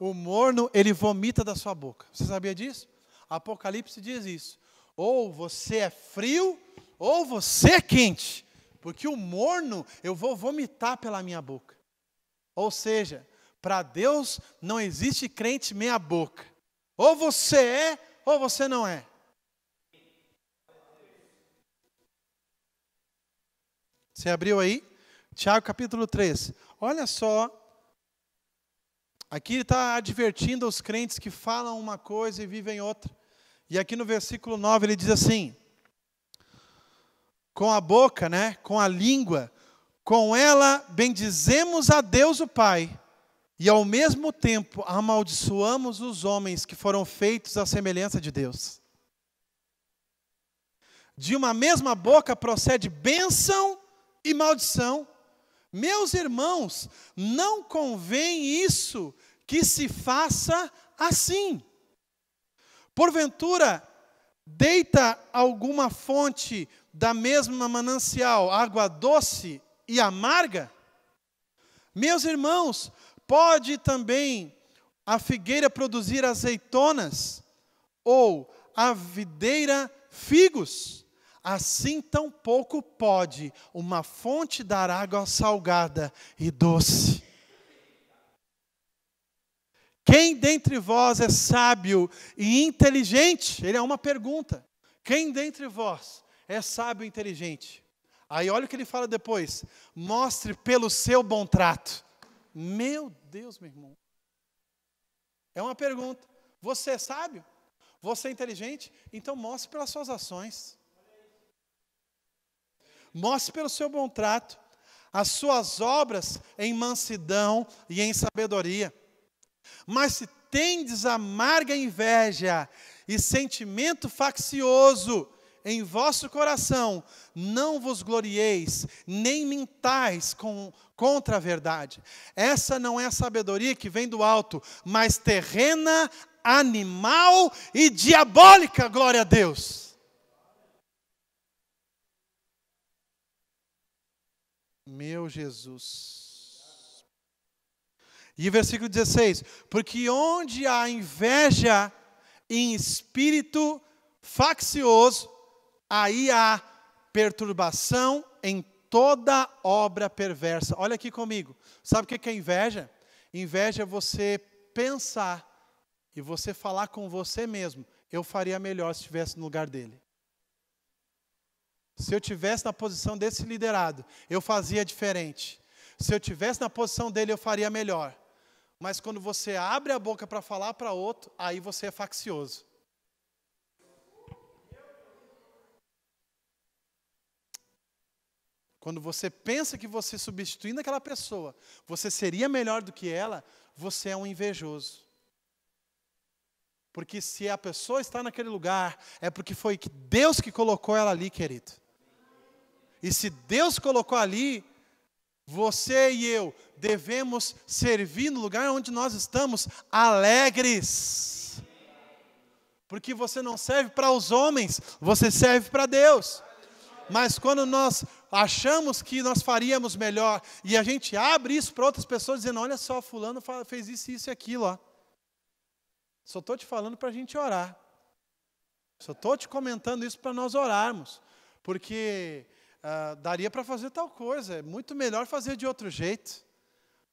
O morno, ele vomita da sua boca. Você sabia disso? Apocalipse diz isso. Ou você é frio ou você é quente. Porque o morno eu vou vomitar pela minha boca. Ou seja, para Deus não existe crente meia boca. Ou você é, ou você não é. Você abriu aí? Tiago capítulo 3. Olha só. Aqui ele está advertindo os crentes que falam uma coisa e vivem outra. E aqui no versículo 9 ele diz assim: Com a boca, né, com a língua, com ela bendizemos a Deus o Pai e ao mesmo tempo amaldiçoamos os homens que foram feitos à semelhança de Deus. De uma mesma boca procede bênção e maldição. Meus irmãos, não convém isso que se faça assim. Porventura, deita alguma fonte da mesma manancial água doce e amarga? Meus irmãos, Pode também a figueira produzir azeitonas ou a videira figos? Assim tampouco pode uma fonte dar água salgada e doce. Quem dentre vós é sábio e inteligente? Ele é uma pergunta. Quem dentre vós é sábio e inteligente? Aí olha o que ele fala depois: mostre pelo seu bom trato meu Deus, meu irmão. É uma pergunta. Você é sábio? Você é inteligente? Então mostre pelas suas ações. Mostre pelo seu bom trato. As suas obras em mansidão e em sabedoria. Mas se tendes amarga inveja e sentimento faccioso, em vosso coração, não vos glorieis, nem mintais com, contra a verdade. Essa não é a sabedoria que vem do alto, mas terrena, animal e diabólica, glória a Deus. Meu Jesus. E versículo 16: Porque onde há inveja em espírito faccioso, aí há perturbação em toda obra perversa. Olha aqui comigo. Sabe o que é inveja? Inveja é você pensar e você falar com você mesmo: eu faria melhor se estivesse no lugar dele. Se eu tivesse na posição desse liderado, eu fazia diferente. Se eu tivesse na posição dele, eu faria melhor. Mas quando você abre a boca para falar para outro, aí você é faccioso. Quando você pensa que você substituindo aquela pessoa, você seria melhor do que ela, você é um invejoso. Porque se a pessoa está naquele lugar, é porque foi Deus que colocou ela ali, querido. E se Deus colocou ali, você e eu devemos servir no lugar onde nós estamos alegres. Porque você não serve para os homens, você serve para Deus. Mas quando nós achamos que nós faríamos melhor, e a gente abre isso para outras pessoas dizendo: olha só, fulano fez isso, isso e aquilo. Ó. Só estou te falando para a gente orar. Só estou te comentando isso para nós orarmos. Porque ah, daria para fazer tal coisa, é muito melhor fazer de outro jeito.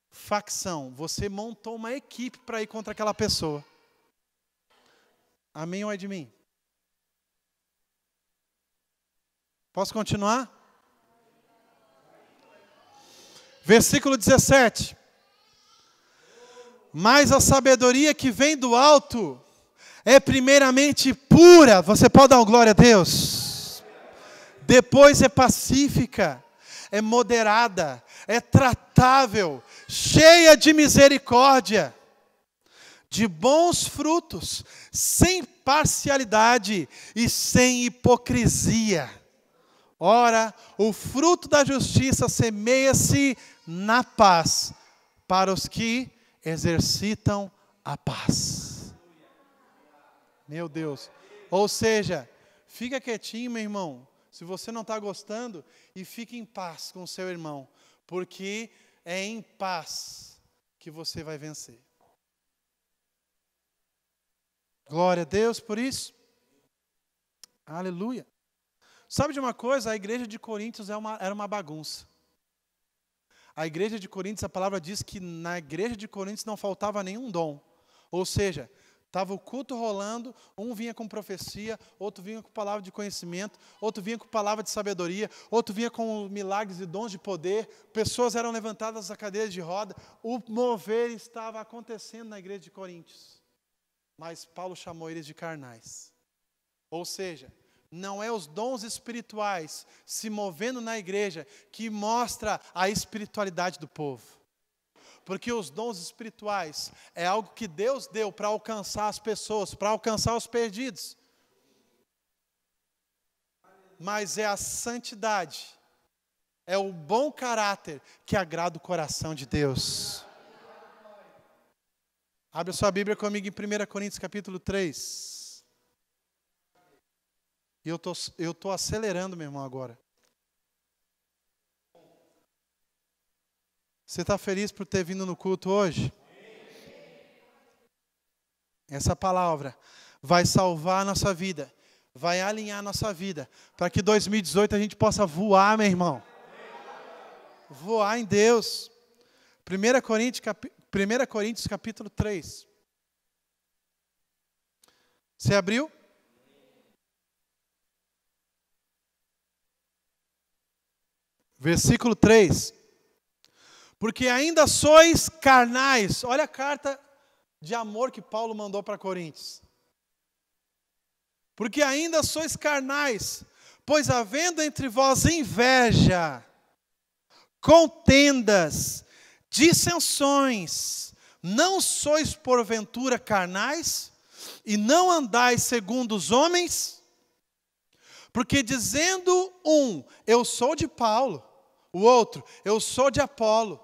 Facção, você montou uma equipe para ir contra aquela pessoa. Amém ou é de mim? Posso continuar? Versículo 17. Mas a sabedoria que vem do alto é primeiramente pura. Você pode dar glória a Deus. Depois é pacífica, é moderada, é tratável, cheia de misericórdia, de bons frutos, sem parcialidade e sem hipocrisia. Ora, o fruto da justiça semeia-se na paz para os que exercitam a paz. Meu Deus. Ou seja, fica quietinho, meu irmão. Se você não está gostando, e fique em paz com seu irmão, porque é em paz que você vai vencer. Glória a Deus por isso. Aleluia. Sabe de uma coisa? A igreja de Coríntios é uma, era uma bagunça. A igreja de Coríntios, a palavra diz que na igreja de Coríntios não faltava nenhum dom. Ou seja, Estava o culto rolando, um vinha com profecia, outro vinha com palavra de conhecimento, outro vinha com palavra de sabedoria, outro vinha com milagres e dons de poder, pessoas eram levantadas da cadeira de roda, o mover estava acontecendo na igreja de Coríntios. Mas Paulo chamou eles de carnais. Ou seja, não é os dons espirituais se movendo na igreja que mostra a espiritualidade do povo. Porque os dons espirituais é algo que Deus deu para alcançar as pessoas, para alcançar os perdidos. Mas é a santidade, é o bom caráter que agrada o coração de Deus. Abre sua Bíblia comigo em 1 Coríntios capítulo 3. E eu tô, estou tô acelerando, meu irmão, agora. Você está feliz por ter vindo no culto hoje? Essa palavra vai salvar a nossa vida, vai alinhar a nossa vida, para que 2018 a gente possa voar, meu irmão. Voar em Deus. 1 Coríntios, cap... 1 Coríntios capítulo 3. Você abriu? Versículo 3. Porque ainda sois carnais. Olha a carta de amor que Paulo mandou para Coríntios. Porque ainda sois carnais, pois havendo entre vós inveja, contendas, dissensões, não sois porventura carnais e não andais segundo os homens? Porque dizendo um, eu sou de Paulo, o outro, eu sou de Apolo.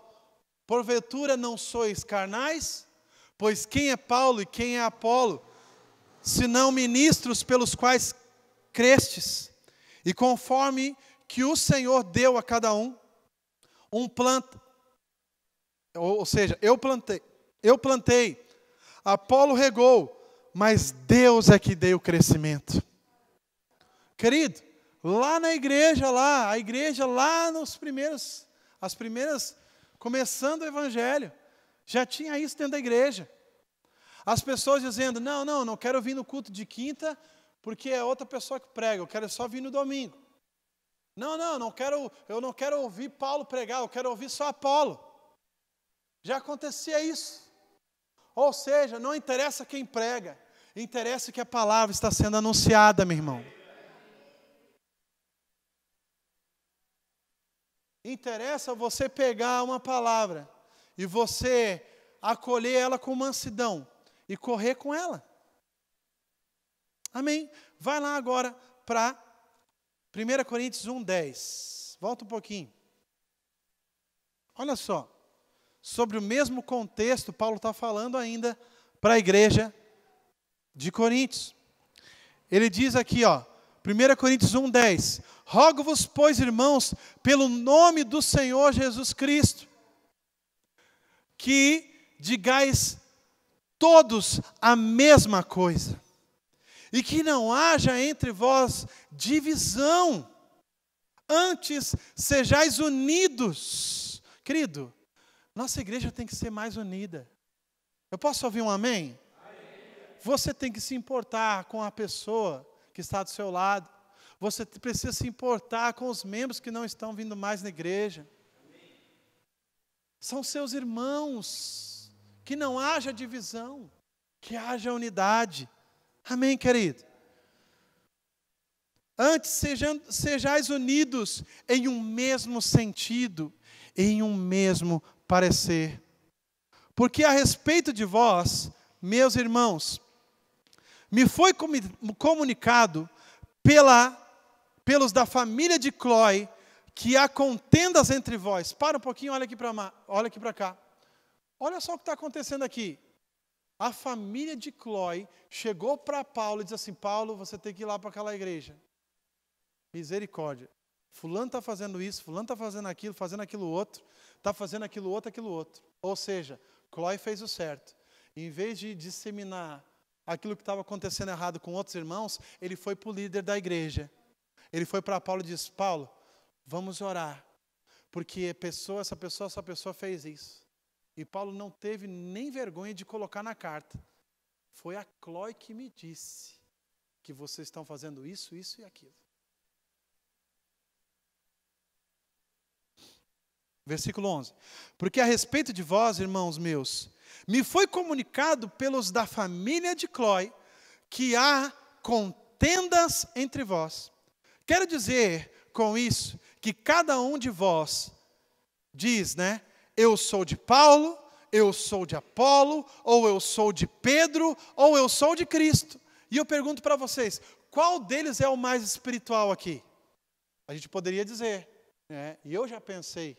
Porventura não sois carnais? Pois quem é Paulo e quem é Apolo, senão ministros pelos quais crestes? E conforme que o Senhor deu a cada um, um planta, ou seja, eu plantei, eu plantei, Apolo regou, mas Deus é que deu o crescimento. Querido, lá na igreja, lá, a igreja lá nos primeiros, as primeiras, começando o evangelho, já tinha isso dentro da igreja. As pessoas dizendo, não, não, não quero vir no culto de quinta, porque é outra pessoa que prega, eu quero só vir no domingo. Não, não, não quero, eu não quero ouvir Paulo pregar, eu quero ouvir só Apolo. Já acontecia isso. Ou seja, não interessa quem prega, interessa que a palavra está sendo anunciada, meu irmão. Interessa você pegar uma palavra e você acolher ela com mansidão e correr com ela. Amém. Vai lá agora para 1 Coríntios 10. Volta um pouquinho. Olha só. Sobre o mesmo contexto, Paulo está falando ainda para a igreja de Coríntios. Ele diz aqui, ó, 1 Coríntios 1,10: Rogo-vos, pois, irmãos, pelo nome do Senhor Jesus Cristo, que digais todos a mesma coisa, e que não haja entre vós divisão, antes sejais unidos. Querido, nossa igreja tem que ser mais unida. Eu posso ouvir um amém? amém? Você tem que se importar com a pessoa que está do seu lado. Você precisa se importar com os membros que não estão vindo mais na igreja. São seus irmãos. Que não haja divisão, que haja unidade. Amém, querido? Antes sejam, sejais unidos em um mesmo sentido, em um mesmo parecer. Porque a respeito de vós, meus irmãos, me foi comunicado pela, pelos da família de Clói que há contendas entre vós. Para um pouquinho, olha aqui para olha aqui para cá. Olha só o que está acontecendo aqui. A família de Clói chegou para Paulo e disse assim: Paulo, você tem que ir lá para aquela igreja. Misericórdia. Fulano está fazendo isso, fulano está fazendo aquilo, fazendo aquilo outro, está fazendo aquilo outro, aquilo outro. Ou seja, Clói fez o certo. Em vez de disseminar aquilo que estava acontecendo errado com outros irmãos, ele foi para o líder da igreja. Ele foi para Paulo e disse: Paulo, vamos orar, porque pessoa, essa pessoa, essa pessoa fez isso. E Paulo não teve nem vergonha de colocar na carta. Foi a Chloe que me disse que vocês estão fazendo isso, isso e aquilo. Versículo 11: Porque a respeito de vós, irmãos meus, me foi comunicado pelos da família de Clói que há contendas entre vós. Quero dizer com isso que cada um de vós diz, né? Eu sou de Paulo, eu sou de Apolo, ou eu sou de Pedro, ou eu sou de Cristo. E eu pergunto para vocês, qual deles é o mais espiritual aqui? A gente poderia dizer, né? E eu já pensei,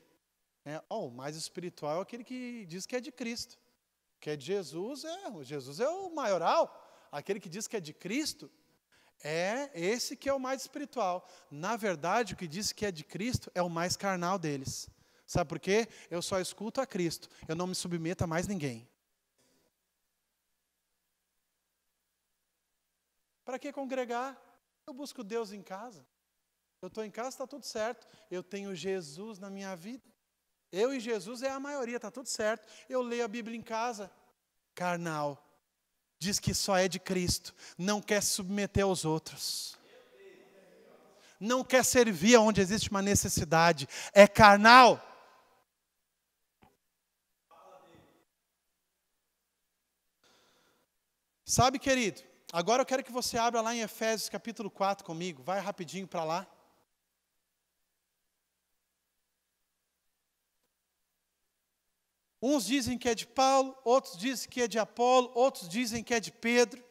né? Oh, o mais espiritual é aquele que diz que é de Cristo que é de Jesus, é, Jesus é o maioral, aquele que diz que é de Cristo, é esse que é o mais espiritual. Na verdade, o que diz que é de Cristo é o mais carnal deles. Sabe por quê? Eu só escuto a Cristo, eu não me submeto a mais ninguém. Para que congregar? Eu busco Deus em casa. Eu estou em casa, está tudo certo. Eu tenho Jesus na minha vida. Eu e Jesus é a maioria, está tudo certo. Eu leio a Bíblia em casa, carnal. Diz que só é de Cristo, não quer se submeter aos outros. Não quer servir onde existe uma necessidade, é carnal. Sabe, querido, agora eu quero que você abra lá em Efésios capítulo 4 comigo, vai rapidinho para lá. Uns dizem que é de Paulo, outros dizem que é de Apolo, outros dizem que é de Pedro,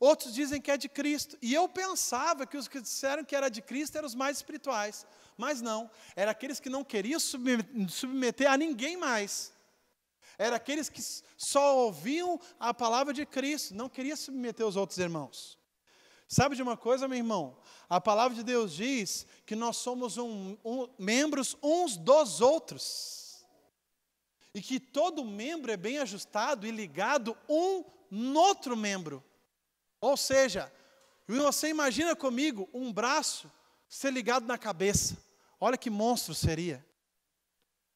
outros dizem que é de Cristo. E eu pensava que os que disseram que era de Cristo eram os mais espirituais, mas não, eram aqueles que não queriam submeter a ninguém mais. Era aqueles que só ouviam a palavra de Cristo, não queriam submeter os outros irmãos. Sabe de uma coisa, meu irmão? A palavra de Deus diz que nós somos um, um, membros uns dos outros e que todo membro é bem ajustado e ligado um no outro membro. Ou seja, você imagina comigo um braço ser ligado na cabeça. Olha que monstro seria.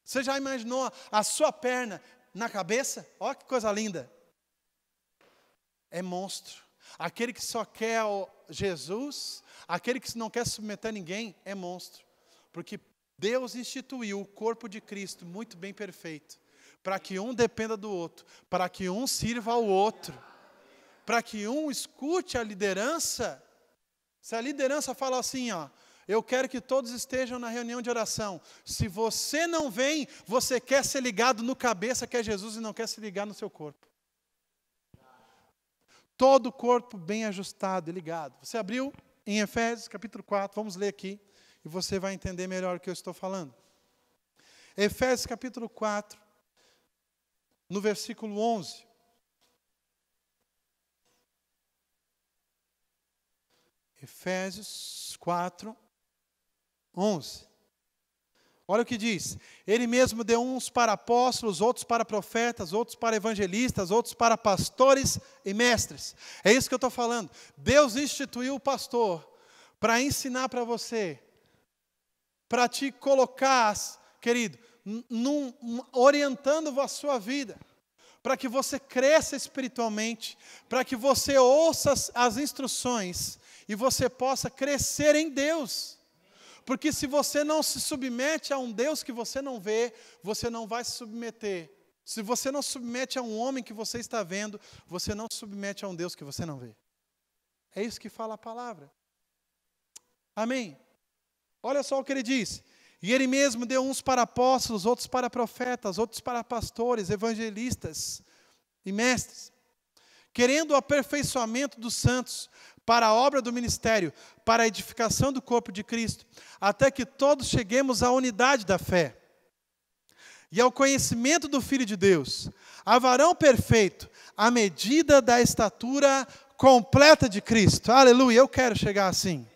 Você já imaginou a sua perna na cabeça? Olha que coisa linda. É monstro. Aquele que só quer Jesus, aquele que não quer submeter a ninguém, é monstro. Porque Deus instituiu o corpo de Cristo muito bem perfeito para que um dependa do outro, para que um sirva ao outro, para que um escute a liderança. Se a liderança fala assim, ó, eu quero que todos estejam na reunião de oração. Se você não vem, você quer ser ligado no cabeça que é Jesus e não quer se ligar no seu corpo. Todo o corpo bem ajustado e ligado. Você abriu em Efésios capítulo 4, vamos ler aqui e você vai entender melhor o que eu estou falando. Efésios capítulo 4, no versículo 11. Efésios 4, 11. Olha o que diz: Ele mesmo deu uns para apóstolos, outros para profetas, outros para evangelistas, outros para pastores e mestres. É isso que eu estou falando. Deus instituiu o pastor para ensinar para você, para te colocar, querido, num, orientando a sua vida, para que você cresça espiritualmente, para que você ouça as, as instruções e você possa crescer em Deus. Porque se você não se submete a um Deus que você não vê, você não vai se submeter. Se você não se submete a um homem que você está vendo, você não se submete a um Deus que você não vê. É isso que fala a palavra. Amém? Olha só o que ele diz. E ele mesmo deu uns para apóstolos, outros para profetas, outros para pastores, evangelistas e mestres, querendo o aperfeiçoamento dos santos para a obra do ministério, para a edificação do corpo de Cristo, até que todos cheguemos à unidade da fé e ao conhecimento do Filho de Deus, a varão perfeito, à medida da estatura completa de Cristo. Aleluia, eu quero chegar assim.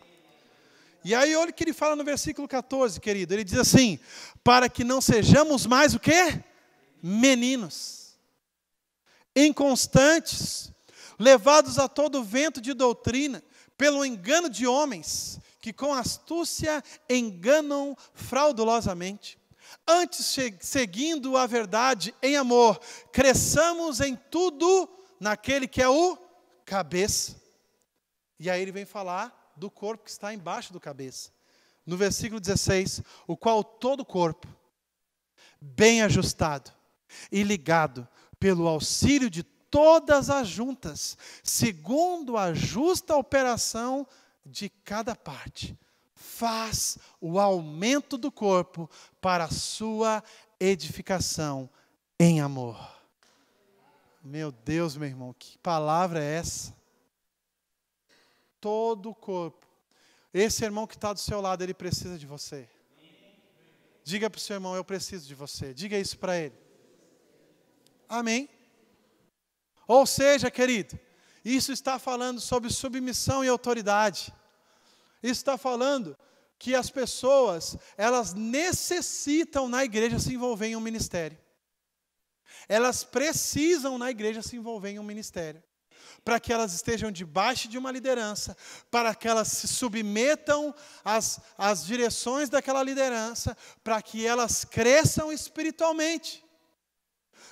E aí olha o que ele fala no versículo 14, querido. Ele diz assim: "Para que não sejamos mais o quê? Meninos, inconstantes, levados a todo vento de doutrina, pelo engano de homens que com astúcia enganam fraudulosamente. Antes, seguindo a verdade em amor, cresçamos em tudo naquele que é o cabeça. E aí ele vem falar do corpo que está embaixo do cabeça. No versículo 16, o qual todo o corpo, bem ajustado e ligado pelo auxílio de todas as juntas, segundo a justa operação de cada parte, faz o aumento do corpo para a sua edificação em amor. Meu Deus, meu irmão, que palavra é essa? todo o corpo. Esse irmão que está do seu lado, ele precisa de você. Diga para o seu irmão, eu preciso de você. Diga isso para ele. Amém? Ou seja, querido, isso está falando sobre submissão e autoridade. Isso está falando que as pessoas, elas necessitam na igreja se envolver em um ministério. Elas precisam na igreja se envolver em um ministério para que elas estejam debaixo de uma liderança, para que elas se submetam às, às direções daquela liderança, para que elas cresçam espiritualmente.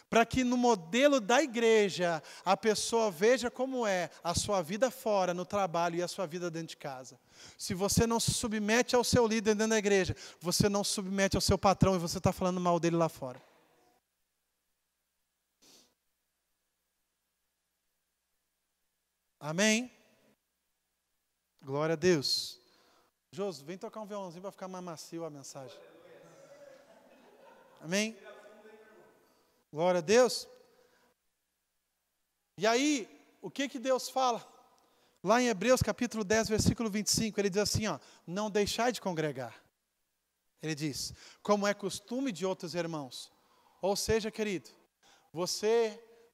Para que no modelo da igreja a pessoa veja como é a sua vida fora, no trabalho e a sua vida dentro de casa. Se você não se submete ao seu líder dentro da igreja, você não se submete ao seu patrão e você está falando mal dele lá fora. Amém? Glória a Deus. Josu, vem tocar um violãozinho para ficar mais macio a mensagem. Amém? Glória a Deus. E aí, o que que Deus fala? Lá em Hebreus capítulo 10, versículo 25, ele diz assim, ó: "Não deixai de congregar". Ele diz: "Como é costume de outros irmãos". Ou seja, querido, você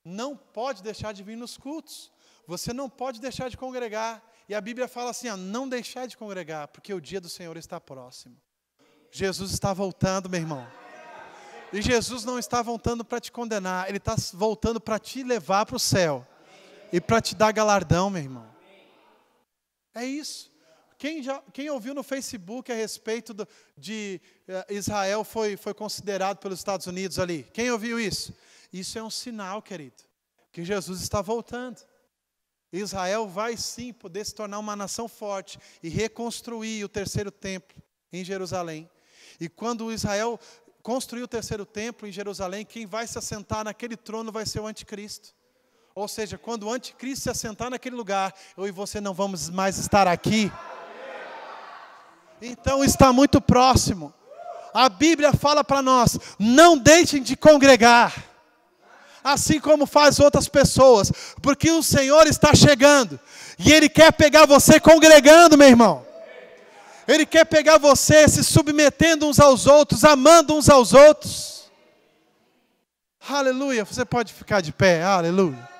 não pode deixar de vir nos cultos você não pode deixar de congregar. E a Bíblia fala assim: ó, não deixar de congregar, porque o dia do Senhor está próximo. Jesus está voltando, meu irmão. E Jesus não está voltando para te condenar, Ele está voltando para te levar para o céu e para te dar galardão, meu irmão. É isso. Quem, já, quem ouviu no Facebook a respeito do, de uh, Israel foi, foi considerado pelos Estados Unidos ali? Quem ouviu isso? Isso é um sinal, querido, que Jesus está voltando. Israel vai sim poder se tornar uma nação forte e reconstruir o terceiro templo em Jerusalém. E quando Israel construir o terceiro templo em Jerusalém, quem vai se assentar naquele trono vai ser o anticristo. Ou seja, quando o anticristo se assentar naquele lugar, eu e você não vamos mais estar aqui. Então está muito próximo. A Bíblia fala para nós: não deixem de congregar assim como faz outras pessoas, porque o Senhor está chegando e Ele quer pegar você congregando, meu irmão. Ele quer pegar você se submetendo uns aos outros, amando uns aos outros. Aleluia. Você pode ficar de pé, aleluia.